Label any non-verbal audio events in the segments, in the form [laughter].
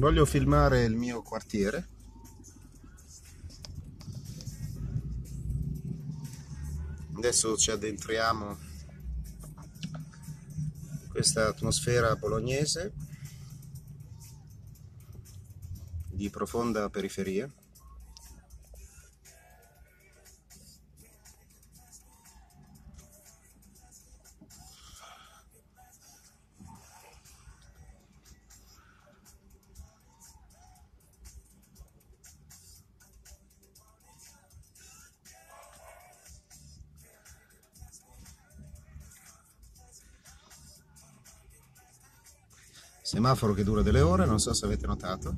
voglio filmare il mio quartiere adesso ci addentriamo in questa atmosfera bolognese di profonda periferia semaforo che dura delle ore, non so se avete notato.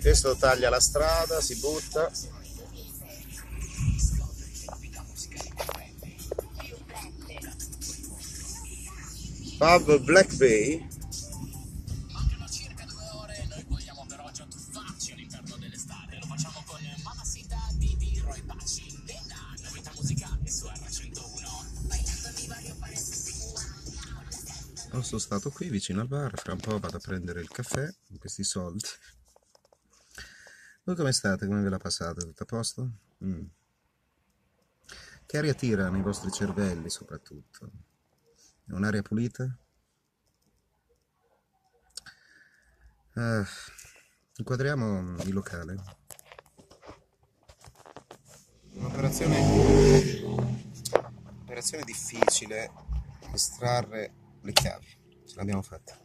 Questo taglia la strada, si butta. Pub Black Bay Oh, sono stato qui vicino al bar, fra un po' vado a prendere il caffè con questi soldi. Voi come state? Come ve la passate? Tutto a posto? Mm. Che aria tira nei vostri cervelli soprattutto? È un'aria pulita? Uh, inquadriamo il locale. Un'operazione, un'operazione difficile, estrarre le chiavi, ce l'abbiamo fatta.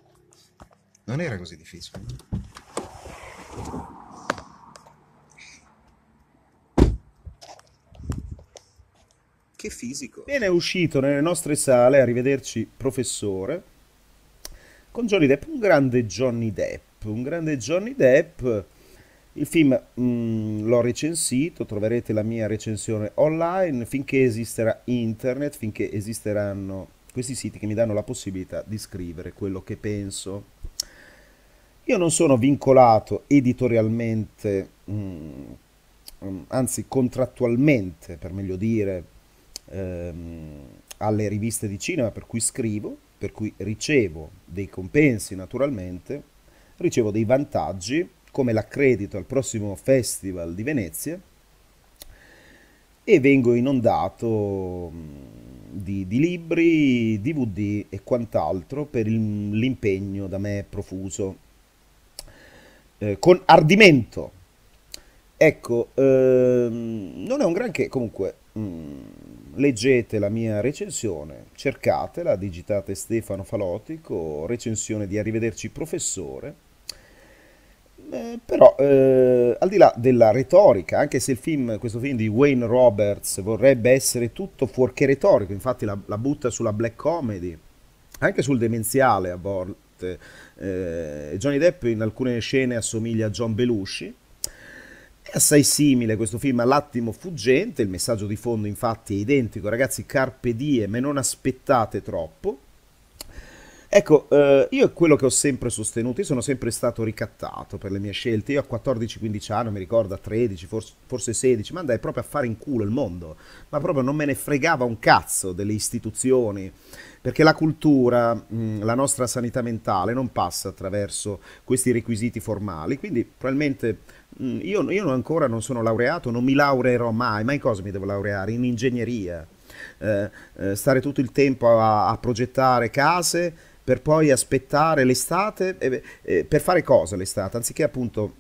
Non era così difficile. Che fisico. Bene, è uscito nelle nostre sale, arrivederci professore, con Johnny Depp, un grande Johnny Depp, un grande Johnny Depp. Il film mm, l'ho recensito, troverete la mia recensione online finché esisterà internet, finché esisteranno questi siti che mi danno la possibilità di scrivere quello che penso. Io non sono vincolato editorialmente, mh, mm, mm, anzi contrattualmente per meglio dire, ehm, alle riviste di cinema per cui scrivo, per cui ricevo dei compensi naturalmente, ricevo dei vantaggi come l'accredito al prossimo festival di Venezia e vengo inondato mm, di, di libri, DVD e quant'altro per l'impegno da me profuso eh, con ardimento. Ecco, ehm, non è un granché, comunque mh, mm, leggete la mia recensione, cercatela, digitate Stefano Falotico, recensione di Arrivederci professore eh, però eh, al di là della retorica, anche se film, questo film di Wayne Roberts vorrebbe essere tutto fuorché retorico, infatti la, la butta sulla black comedy, anche sul demenziale a volte, eh, Johnny Depp in alcune scene assomiglia a John Belushi, è assai simile questo film all'attimo fuggente, il messaggio di fondo infatti è identico, ragazzi carpe diem, non aspettate troppo, Ecco, eh, io è quello che ho sempre sostenuto, io sono sempre stato ricattato per le mie scelte, io a 14-15 anni, mi ricordo a 13, forse, forse 16, ma andai proprio a fare in culo il mondo, ma proprio non me ne fregava un cazzo delle istituzioni, perché la cultura, mh, mm, la nostra sanità mentale non passa attraverso questi requisiti formali, quindi probabilmente mh, mm, io, io ancora non sono laureato, non mi laureerò mai, ma in cosa mi devo laureare? In ingegneria. Eh, eh, stare tutto il tempo a, a progettare case per poi aspettare l'estate, eh, eh, per fare cosa l'estate? Anziché appunto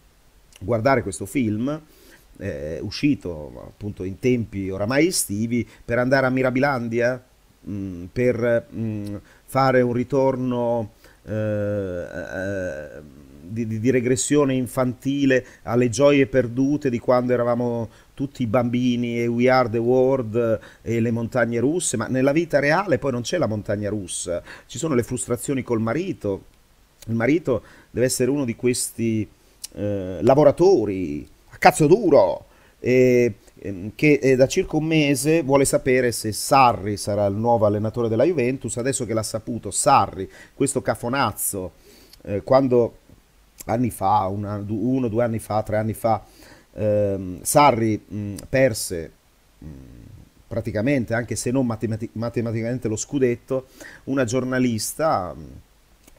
guardare questo film, eh, uscito appunto in tempi oramai estivi, per andare a Mirabilandia, mh, mm, per mh, mm, fare un ritorno... Eh, eh di, di, regressione infantile alle gioie perdute di quando eravamo tutti bambini e We Are the World e le montagne russe, ma nella vita reale poi non c'è la montagna russa, ci sono le frustrazioni col marito, il marito deve essere uno di questi eh, lavoratori a cazzo duro. E, ehm, che eh, da circa un mese vuole sapere se Sarri sarà il nuovo allenatore della Juventus. Adesso che l'ha saputo, Sarri, questo cafonazzo, eh, quando anni fa, una, uno, due anni fa, tre anni fa, ehm, Sarri mh, perse mh, praticamente, anche se non matemati- matematicamente, lo scudetto, una giornalista... Mh,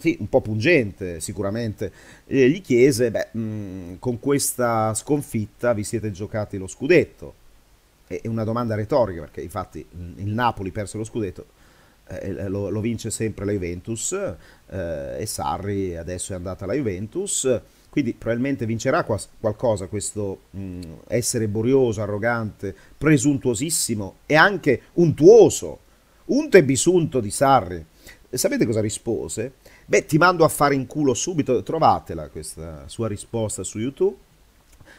sì, un po' pungente sicuramente, eh, gli chiese, beh, mh, con questa sconfitta vi siete giocati lo scudetto? È una domanda retorica perché infatti il Napoli perse lo scudetto, eh, eh, lo, lo, vince sempre la Juventus eh, e Sarri adesso è andata alla Juventus, quindi probabilmente vincerà quas- qualcosa questo mh, mm, essere borioso, arrogante, presuntuosissimo e anche untuoso, unto e bisunto di Sarri. Sapete cosa rispose? Beh, ti mando a fare in culo subito, trovatela questa sua risposta su YouTube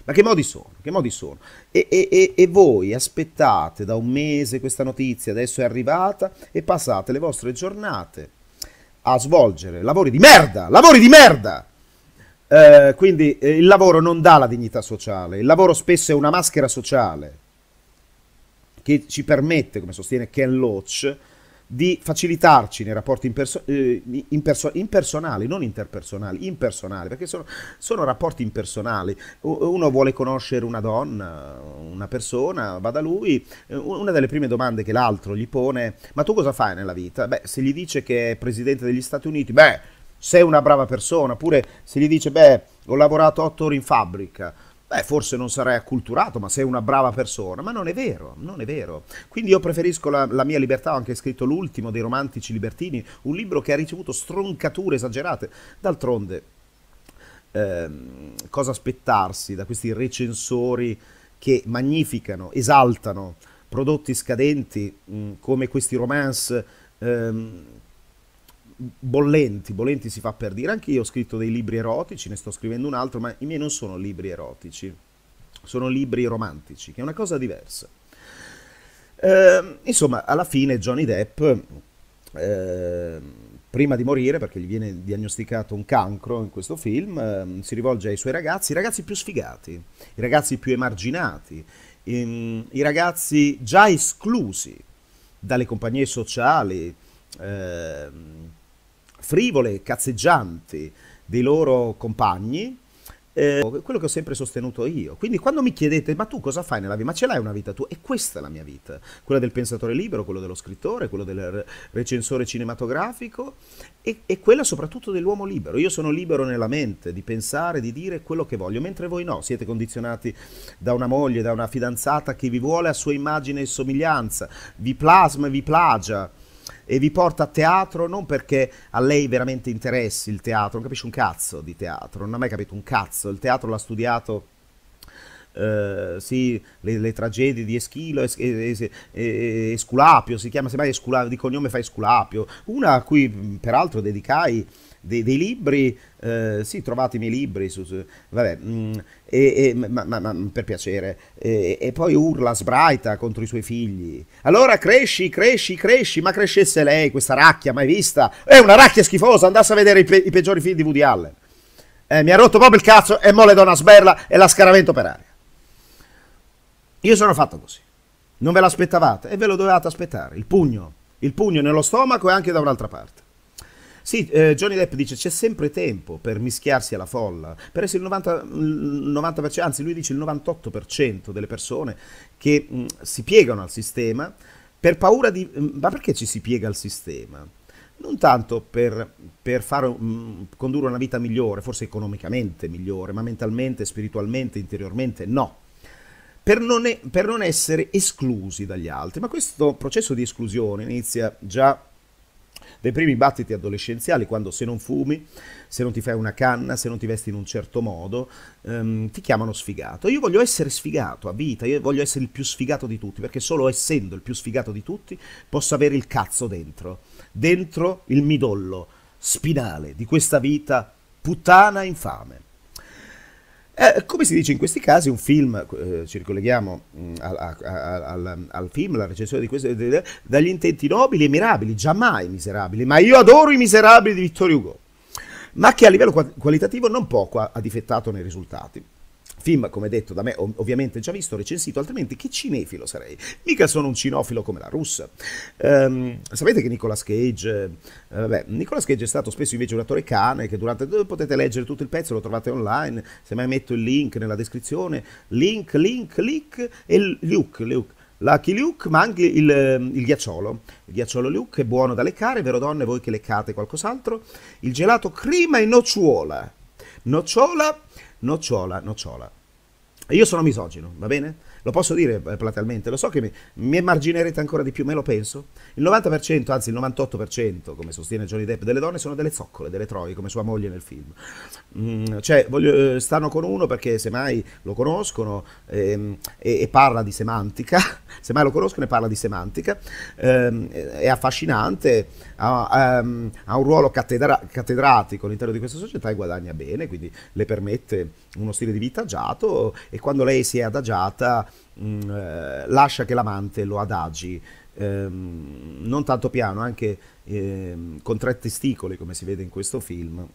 ma che modi sono? Che modi sono? E, e, e, voi aspettate da un mese questa notizia, adesso è arrivata, e passate le vostre giornate a svolgere lavori di merda, lavori di merda! Eh, quindi eh, il lavoro non dà la dignità sociale, il lavoro spesso è una maschera sociale che ci permette, come sostiene Ken Loach, di facilitarci nei rapporti imperso- eh, imperso- impersonali, non interpersonali, impersonali, perché sono, sono, rapporti impersonali. Uno vuole conoscere una donna, una persona, va da lui, eh, una delle prime domande che l'altro gli pone, ma tu cosa fai nella vita? Beh, se gli dice che è presidente degli Stati Uniti, beh, sei una brava persona, oppure se gli dice, beh, ho lavorato otto ore in fabbrica, beh, forse non sarai acculturato, ma sei una brava persona. Ma non è vero, non è vero. Quindi io preferisco la, la mia libertà, ho anche scritto l'ultimo dei romantici libertini, un libro che ha ricevuto stroncature esagerate. D'altronde, ehm, cosa aspettarsi da questi recensori che magnificano, esaltano prodotti scadenti mh, mm, come questi romance ehm, bollenti, bollenti si fa per dire, anche io ho scritto dei libri erotici, ne sto scrivendo un altro, ma i miei non sono libri erotici, sono libri romantici, che è una cosa diversa. Eh, insomma, alla fine Johnny Depp, eh, prima di morire, perché gli viene diagnosticato un cancro in questo film, eh, si rivolge ai suoi ragazzi, i ragazzi più sfigati, i ragazzi più emarginati, i, ehm, i ragazzi già esclusi dalle compagnie sociali, eh, frivole, cazzeggianti dei loro compagni, eh, quello che ho sempre sostenuto io. Quindi quando mi chiedete ma tu cosa fai nella vita? Ma ce l'hai una vita tua? E questa è la mia vita, quella del pensatore libero, quello dello scrittore, quello del recensore cinematografico e, e quella soprattutto dell'uomo libero. Io sono libero nella mente di pensare, di dire quello che voglio, mentre voi no, siete condizionati da una moglie, da una fidanzata che vi vuole a sua immagine e somiglianza, vi plasma, e vi plagia e vi porta a teatro non perché a lei veramente interessi il teatro, non capisce un cazzo di teatro, non ha mai capito un cazzo, il teatro l'ha studiato eh, sì, le, le, tragedie di Eschilo e, Esculapio, si chiama semmai Esculapio, di cognome fa Esculapio, una a cui peraltro dedicai dei, dei, libri, eh, sì, trovate i miei libri, su, su, vabbè, mh, e, e, ma, ma, ma, per piacere, e, e, poi urla sbraita contro i suoi figli. Allora cresci, cresci, cresci, ma crescesse lei, questa racchia mai vista, è una racchia schifosa, andasse a vedere i, pe i peggiori figli di Woody Allen. Eh, mi ha rotto proprio il cazzo e mo le do una sberla e la scaravento per aria. Io sono fatto così. Non ve l'aspettavate e ve lo dovevate aspettare. Il pugno, il pugno nello stomaco e anche da un'altra parte. Sì, eh, Johnny Depp dice c'è sempre tempo per mischiarsi alla folla, per essere il 90, il 90% anzi lui dice il 98% delle persone che mh, mm, si piegano al sistema per paura di... Mh, mm, ma perché ci si piega al sistema? Non tanto per, per fare, mh, mm, condurre una vita migliore, forse economicamente migliore, ma mentalmente, spiritualmente, interiormente no per non, e, per non essere esclusi dagli altri. Ma questo processo di esclusione inizia già dai primi battiti adolescenziali, quando se non fumi, se non ti fai una canna, se non ti vesti in un certo modo, ehm, ti chiamano sfigato. Io voglio essere sfigato a vita, io voglio essere il più sfigato di tutti, perché solo essendo il più sfigato di tutti posso avere il cazzo dentro, dentro il midollo spinale di questa vita puttana infame. Eh, come si dice in questi casi, un film, eh, ci ricolleghiamo mh, mm, al, al, al, al, film, alla recensione di questo, dagli intenti nobili e mirabili, giammai miserabili, ma io adoro i miserabili di Vittorio Hugo, ma che a livello qualitativo non poco ha, ha difettato nei risultati. Film, come detto da me, ov- ovviamente già visto, recensito, altrimenti che cinefilo sarei? Mica sono un cinofilo come la russa. Um, sapete che Nicolas Cage, eh, vabbè, Nicolas Cage è stato spesso invece un attore cane che durante... Eh, potete leggere tutto il pezzo, lo trovate online, se mai metto il link nella descrizione, link, link, link e Luke, Luke. Lucky Luke, ma anche il, ehm, il, ghiacciolo. Il ghiacciolo Luke è buono da leccare, vero donne, voi che leccate qualcos'altro. Il gelato crema e nocciuola nocciola, nocciola, nocciola. Io sono misogino, va bene? Lo posso dire eh, platealmente, lo so che mi, emarginerete ancora di più, me lo penso. Il 90%, anzi il 98%, come sostiene Johnny Depp, delle donne sono delle zoccole, delle troie, come sua moglie nel film. Mm, cioè, voglio, eh, stanno con uno perché semmai lo conoscono ehm, e, e, parla di semantica, [laughs] semmai lo conoscono e parla di semantica, ehm, è affascinante, ha, um, ha un ruolo cattedra- cattedratico all'interno di questa società e guadagna bene, quindi le permette uno stile di vita agiato e quando lei si è adagiata Mm, eh, lascia che l'amante lo adagi, ehm, non tanto piano, anche ehm, con tre testicoli, come si vede in questo film,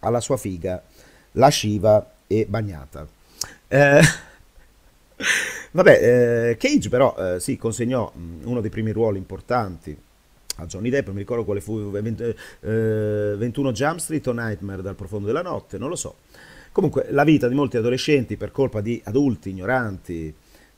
alla sua figa, lasciva e bagnata. Eh, [laughs] vabbè, eh, Cage però eh, si sì, consegnò mm, uno dei primi ruoli importanti a Johnny Depp, non mi ricordo quale fu, 21 eh, Jump Street o Nightmare dal profondo della notte, non lo so. Comunque la vita di molti adolescenti per colpa di adulti ignoranti,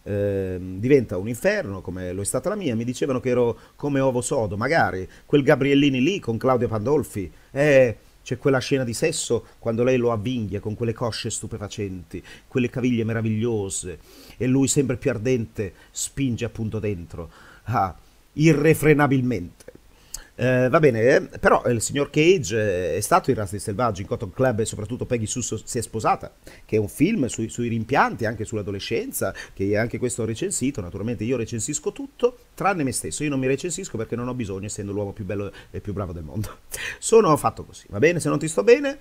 Ehm, diventa un inferno, come lo è stata la mia, mi dicevano che ero come ovo sodo, magari quel Gabriellini lì con Claudio Pandolfi, eh, c'è quella scena di sesso quando lei lo avvinghia con quelle cosce stupefacenti, quelle caviglie meravigliose e lui sempre più ardente spinge appunto dentro, ah, irrefrenabilmente. Eh, va bene, eh, però il signor Cage eh, è stato in Razzi Selvaggi, in Cotton Club e soprattutto Peggy Susso si è sposata, che è un film sui, sui rimpianti, anche sull'adolescenza, che anche questo ho recensito, naturalmente io recensisco tutto, tranne me stesso, io non mi recensisco perché non ho bisogno, essendo l'uomo più bello e più bravo del mondo. [laughs] Sono fatto così, va bene, se non ti sto bene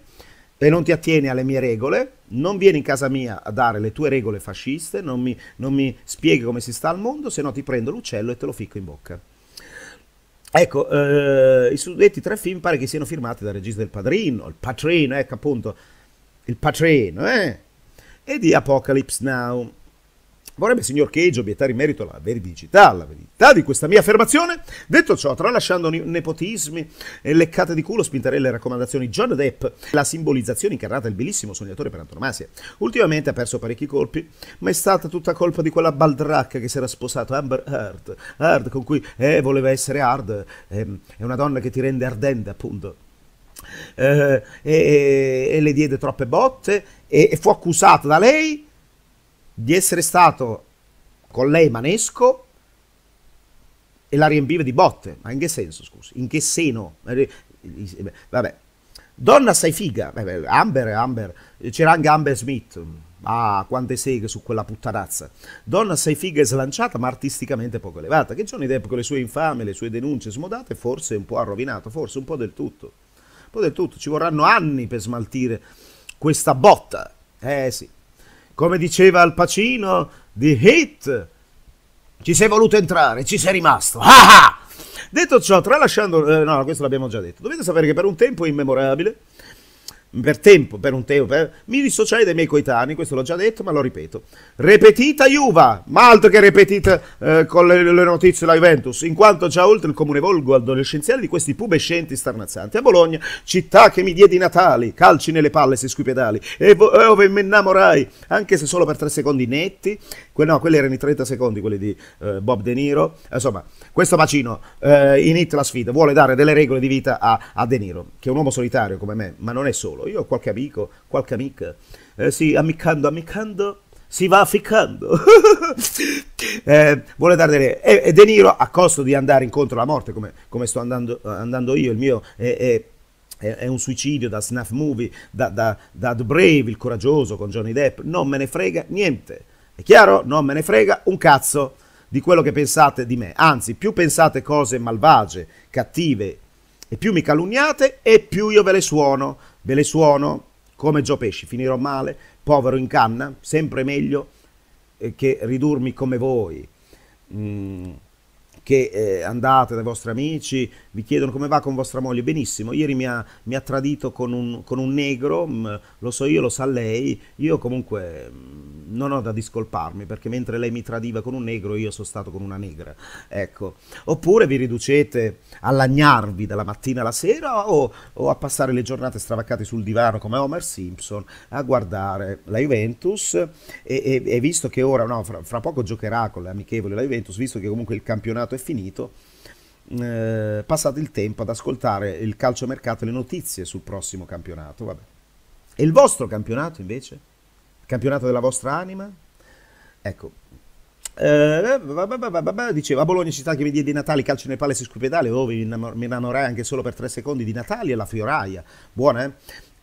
e non ti attieni alle mie regole, non vieni in casa mia a dare le tue regole fasciste, non mi, non mi spieghi come si sta al mondo, se no ti prendo l'uccello e te lo ficco in bocca. Ecco, eh, i suddetti tre film pare che siano firmati dal regista del Padrino, il Patrino, ecco appunto, il Patrino, eh, e di Apocalypse Now. Vorrebbe signor Cage obiettare in merito alla veridicità, alla verità di questa mia affermazione. Detto ciò, tralasciando nepotismi, e leccate di culo, spinterelle e raccomandazioni, John Depp, la simbolizzazione incarnata del bellissimo sognatore per antonomasia, ultimamente ha perso parecchi colpi, ma è stata tutta colpa di quella baldracca che si era sposato, Amber Heard, Heard con cui eh, voleva essere hard, eh, è una donna che ti rende ardente appunto. Eh, e, e, le diede troppe botte e, e fu accusata da lei di essere stato con lei manesco e la riempiva di botte. Ma in che senso, scusi? In che seno? Eh, eh, eh, vabbè. Donna sei figa. Vabbè, Amber, Amber. C'era anche Amber Smith. Ah, quante seghe su quella puttanazza. Donna sei figa e slanciata, ma artisticamente poco elevata. Che Johnny Depp con le sue infame, le sue denunce smodate, forse un po' ha rovinato, forse un po' del tutto. Un po' del tutto. Ci vorranno anni per smaltire questa botta. Eh sì come diceva Al Pacino, di hit. Ci sei voluto entrare, ci sei rimasto. Ah, ah! Detto ciò, tralasciando... Eh, no, questo l'abbiamo già detto. Dovete sapere che per un tempo immemorabile per tempo, per un tempo, per... mi dissociai dai miei coetanei, questo l'ho già detto, ma lo ripeto. Repetita Juva, ma altro che repetita eh, con le, le, notizie della Juventus, in quanto già oltre il comune volgo adolescenziale di questi pubescenti starnazzanti. A Bologna, città che mi diedi natali, calci nelle palle se sui pedali, e ove mi innamorai, anche se solo per tre secondi netti, Que- no, quelli erano i 30 secondi, quelli di eh, Bob De Niro. Insomma, questo bacino eh, in Hit la sfida vuole dare delle regole di vita a, a De Niro, che è un uomo solitario come me, ma non è solo. Io ho qualche amico, qualche amica. Eh, sì, ammiccando, ammiccando si va ficcando. [laughs] eh, vuole dare delle... E, e De Niro, a costo di andare incontro alla morte, come, come sto andando, eh, andando, io, il mio è, è, è, un suicidio da snuff movie, da, da, da The Brave, il coraggioso con Johnny Depp, non me ne frega niente è chiaro? Non me ne frega un cazzo di quello che pensate di me. Anzi, più pensate cose malvagie, cattive e più mi calunniate e più io ve le suono. Ve le suono come Gio Pesci, finirò male, povero in canna, sempre meglio eh, che ridurmi come voi. Mm che eh, andate dai vostri amici, vi chiedono come va con vostra moglie, benissimo, ieri mi ha, mi ha tradito con un, con un negro, mm, lo so io, lo sa lei, io comunque mm, non ho da discolparmi perché mentre lei mi tradiva con un negro io sono stato con una negra, ecco. Oppure vi riducete a lagnarvi dalla mattina alla sera o, o a passare le giornate stravaccate sul divano come Homer Simpson a guardare la Juventus e, e, e visto che ora, no, fra, fra poco giocherà con le amichevoli la Juventus, visto che comunque il campionato campionato è finito, eh, passate il tempo ad ascoltare il calciomercato e le notizie sul prossimo campionato. Vabbè. E il vostro campionato invece? Il campionato della vostra anima? Ecco, eh, diceva a Bologna città che mi diede di Natale calcio nel nei si scupedale dove oh, mi innamorai anche solo per tre secondi di Natale e la fioraia buona eh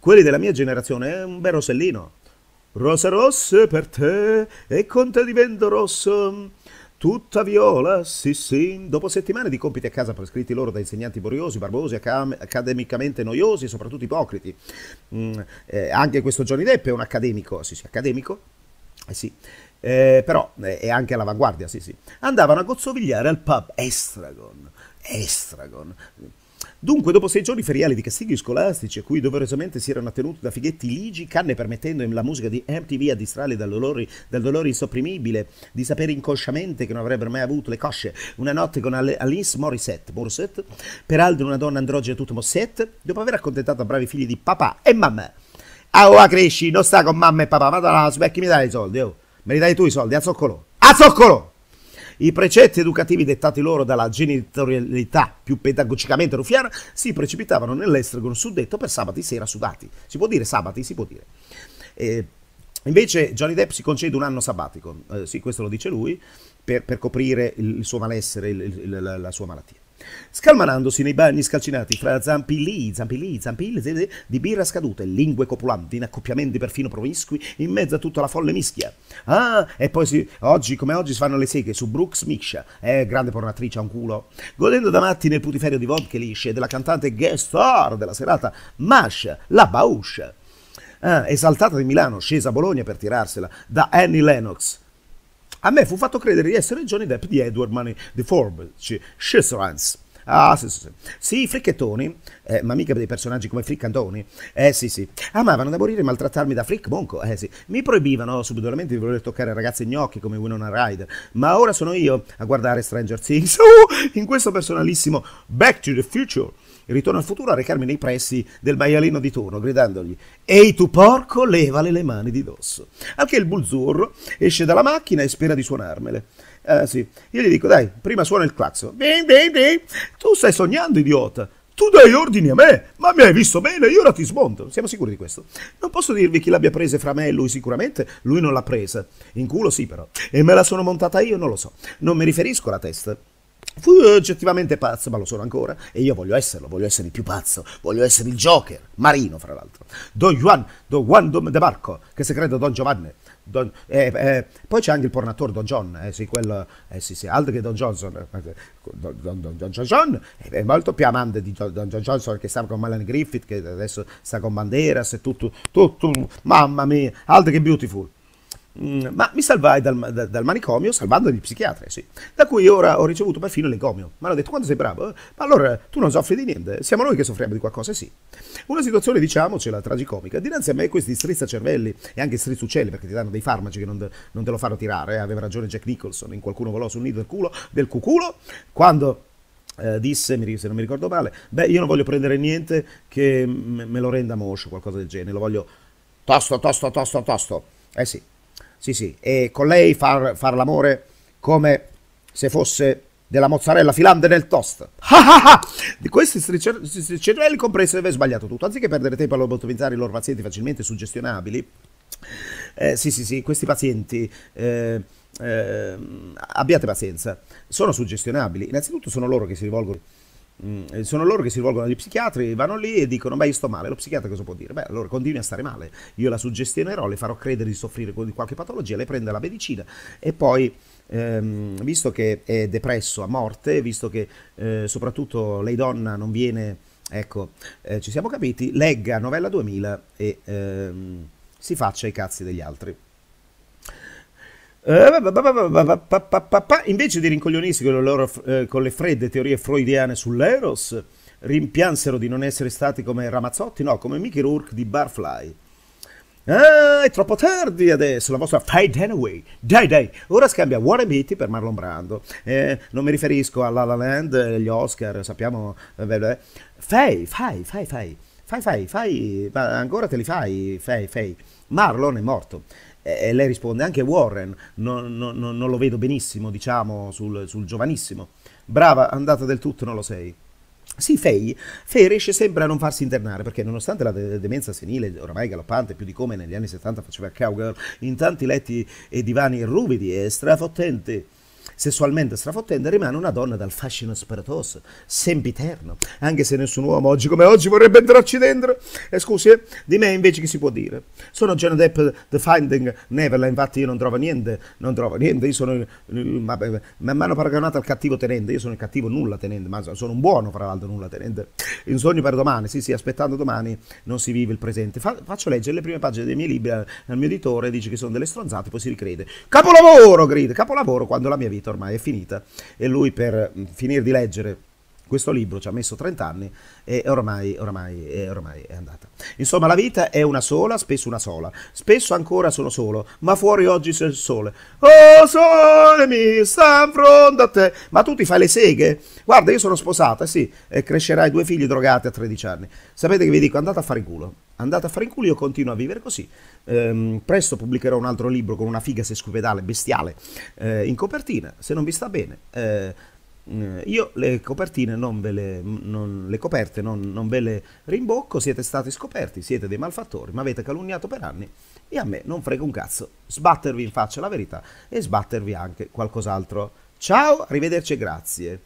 quelli della mia generazione è eh, un bel rossellino rosa rosse per te e con te divento rosso Tutta viola, sì sì. Dopo settimane di compiti a casa prescritti loro da insegnanti boriosi, barbosi, accademicamente noiosi e soprattutto ipocriti. Mm, eh, anche questo Johnny Depp è un accademico, sì sì, accademico, eh sì. Eh, però eh, è anche all'avanguardia, sì sì. Andavano a gozzovigliare al pub Estragon. Estragon, Dunque, dopo sei giorni feriali di castighi scolastici, a cui doverosamente si erano attenuti da fighetti ligi, canne permettendo la musica di MTV a distrarli dal dolore, dal dolore insopprimibile di sapere inconsciamente che non avrebbero mai avuto le cosce, una notte con Alice Morissette, Morissette peraltro una donna androgena tutta mossette, dopo aver accontentato bravi figli di papà e mamma. Ah, oh, cresci, non sta con mamma e papà, ma da là, svecchi mi dai i soldi, oh. Me li dai tu i soldi, a zoccolo, a zoccolo! I precetti educativi dettati loro dalla genitorialità più pedagogicamente ruffiana si precipitavano nell'estregon suddetto per sabati sera sudati. Si può dire sabati, si può dire. Eh, invece Johnny Depp si concede un anno sabbatico, eh, sì questo lo dice lui, per, per coprire il, il suo malessere, il, il, la, la sua malattia. Scalmanandosi nei bagni scalcinati fra zampilli, zampilli, zampilli, di birra scadute, lingue copulanti, in accoppiamenti perfino promiscui, in mezzo a tutta la folle mischia. Ah, e poi si, oggi come oggi si fanno le seghe su Brooks Misha, eh, grande pornatrice a un culo, godendo da matti nel putiferio di vodka lisce della cantante guest star della serata Mash, la Bausch. Ah, esaltata di Milano, scesa a Bologna per tirarsela da Annie Lennox. A me fu fatto credere di essere Johnny Depp di Edward Money di Forbes, Scissorance. Ah, sì, sì, sì. Sì, fricchettoni, eh, ma mica dei personaggi come Frick e Friccantoni. Eh, sì, sì. Amavano da morire e maltrattarmi da Frick Monco. Eh, sì. Mi proibivano subdolamente di voler toccare ragazze gnocchi come Winona Ryder. Ma ora sono io a guardare Stranger Things. Oh, [laughs] in questo personalissimo Back to the Future ritorno al futuro a recarmi nei pressi del maialino di turno, gridandogli «Ehi tu porco, levale le mani di dosso!» Al che il bulzurro esce dalla macchina e spera di suonarmele. Ah, sì. Io gli dico «Dai, prima suona il clacson». «Bing, bing, bing!» «Tu stai sognando, idiota!» Tu dai ordini a me, ma mi hai visto bene, io ora ti smonto. Siamo sicuri di questo. Non posso dirvi chi l'abbia presa fra me e lui sicuramente, lui non l'ha presa. In culo sì però. E me la sono montata io, non lo so. Non mi riferisco alla testa. Fu oggettivamente pazzo, ma lo sono ancora, e io voglio esserlo, voglio essere il più pazzo, voglio essere il Joker, Marino fra l'altro, Don Juan, Don Juan Dom De Marco, che se crede Don Giovanni, Don, eh, eh, poi c'è anche il pornatore Don John, eh, sì, quello, eh, sì, sì, altro che Don Johnson, eh, eh, Don, Don, Don, Don John eh, è molto più amante di Don, Don Johnson che stava con Melanie Griffith, che adesso sta con Banderas e tutto, tutto, mamma mia, altro che Beautiful. Mm, ma mi salvai dal, da, dal, manicomio salvando gli psichiatri, sì. Da cui ora ho ricevuto perfino l'encomio. Mi hanno detto quanto sei bravo, eh? ma allora tu non soffri di niente, siamo noi che soffriamo di qualcosa, sì. Una situazione, diciamocela, tragicomica. Dinanzi a me questi strizzacervelli e anche strizzuccelli, perché ti danno dei farmaci che non, non te lo fanno tirare, eh. aveva ragione Jack Nicholson, in qualcuno volò sul nido del culo, del cuculo, quando... Eh, disse, se non mi ricordo male, beh io non voglio prendere niente che me lo renda moscio, qualcosa del genere, lo voglio tosto, tosto, tosto, tosto. Eh sì, sì, sì, e con lei far, far l'amore come se fosse della mozzarella filante nel toast. [laughs] Di questi cervelli compressi deve sbagliato tutto. Anziché perdere tempo a lobotomizzare i loro pazienti facilmente suggestionabili, eh, sì, sì, sì, questi pazienti, eh, eh, abbiate pazienza, sono suggestionabili. Innanzitutto sono loro che si rivolgono Mm, sono loro che si rivolgono agli psichiatri, vanno lì e dicono, beh, io sto male, lo psichiatra cosa può dire? Beh, allora continui a stare male, io la suggestionerò, le farò credere di soffrire di qualche patologia, lei prende la medicina e poi... Ehm, visto che è depresso a morte, visto che eh, soprattutto lei donna non viene, ecco, eh, ci siamo capiti, legga Novella 2000 e ehm, si faccia i cazzi degli altri. Invece di rincoglionirsi con le, eh, con le fredde teorie freudiane sull'Eros, rimpiansero di non essere stati come Ramazzotti, no, come Mickey Rourke di Barfly. Ah, è troppo tardi adesso, la vostra Faye Dunaway. Dai, dai, ora scambia Warren Beatty per Marlon Brando. Eh, non mi riferisco alla La Land, eh, gli Oscar, sappiamo... Eh, eh. Faye, fai, fai, fai. Fai, fai, fai, ma ancora te li fai, fai, fai. Marlon è morto. E lei risponde anche Warren, non, non, non lo vedo benissimo, diciamo, sul, sul giovanissimo. Brava, andata del tutto non lo sei. Sì, Fei, Fei riesce sempre a non farsi internare perché nonostante la de- demenza senile oramai galoppante, più di come negli anni 70 faceva cowgirl, in tanti letti e divani ruvidi e strafottenti, sessualmente strafottente, rimane una donna dal fascino speratoso, sempiterno, anche se nessun uomo oggi come oggi vorrebbe entrarci dentro. E eh, scusi, eh, di me invece che si può dire? Sono Johnny Depp The Finding Neverland, infatti io non trovo niente, non trovo niente, io sono, ma, eh, ma mi hanno paragonato al cattivo tenente, io sono il cattivo nulla tenente, ma sono un buono fra l'altro nulla tenente. In sogno per domani, sì sì, aspettando domani non si vive il presente. Fa, faccio leggere le prime pagine dei miei libri al mio editore, dice che sono delle stronzate, poi si ricrede. Capolavoro, grida, capolavoro quando la mia vita ormai è finita, e lui per mm, finire di leggere questo libro ci ha messo 30 anni e ormai, ormai, ormai è andata. Insomma, la vita è una sola, spesso una sola. Spesso ancora sono solo, ma fuori oggi c'è il sole. Oh, sole mi sta in fronte a te. Ma tu ti fai le seghe? Guarda, io sono sposata, sì, e crescerai due figli drogati a 13 anni. Sapete che vi dico, andate a fare in culo. Andate a fare in culo, io continuo a vivere così. Ehm, presto pubblicherò un altro libro con una figa sesquipedale bestiale eh, in copertina, se non vi sta bene. Eh, eh, io le copertine non ve le, non, le coperte non, non ve le rimbocco, siete stati scoperti, siete dei malfattori, mi avete calunniato per anni e a me non frega un cazzo sbattervi in faccia la verità e sbattervi anche qualcos'altro. Ciao, arrivederci e grazie.